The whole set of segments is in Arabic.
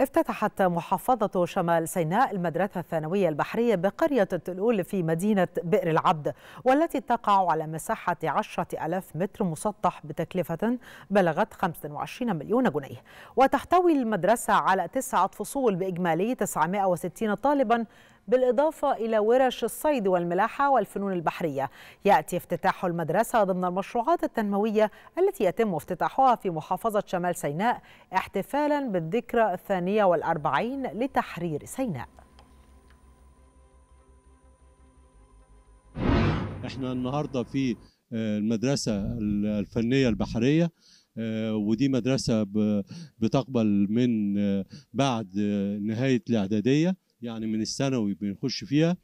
افتتحت محافظة شمال سيناء المدرسة الثانوية البحرية بقرية التلول في مدينة بئر العبد والتي تقع على مساحة عشرة ألاف متر مسطح بتكلفة بلغت 25 مليون جنيه وتحتوي المدرسة على تسعة فصول بإجمالي 960 طالباً بالإضافة إلى ورش الصيد والملاحة والفنون البحرية يأتي افتتاح المدرسة ضمن المشروعات التنموية التي يتم افتتاحها في محافظة شمال سيناء احتفالا بالذكرى الثانية والأربعين لتحرير سيناء احنا النهارده في آه، المدرسه الفنيه البحريه آه، ودي مدرسه بتقبل من آه، بعد نهايه الاعداديه يعني من الثانوي بنخش فيها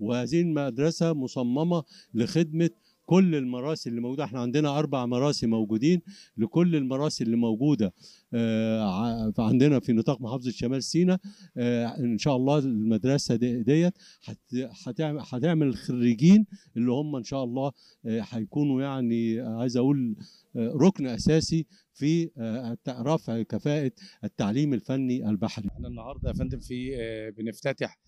وهذه المدرسة مصممة لخدمة كل المراسي اللي موجوده احنا عندنا اربع مراسي موجودين لكل المراسي اللي موجوده آه، عندنا في نطاق محافظه شمال سيناء آه، ان شاء الله المدرسه ديت هتعمل هتعمل الخريجين اللي هم ان شاء الله آه، هيكونوا يعني عايز اقول ركن اساسي في رفع كفاءه التعليم الفني البحري. احنا النهارده يا فندم في بنفتتح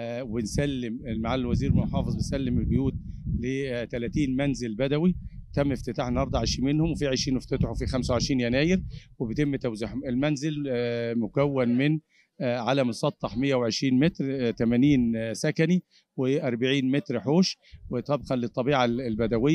ونسلم معالي الوزير المحافظ بيسلم البيوت ل 30 منزل بدوي تم افتتاح النهارده 20 منهم وفي 20 افتتحوا في 25 يناير وبيتم توزيعهم المنزل آه، مكون من آه، على مسطح 120 متر 80 آه، سكني و40 متر حوش وطبقا للطبيعه البدويه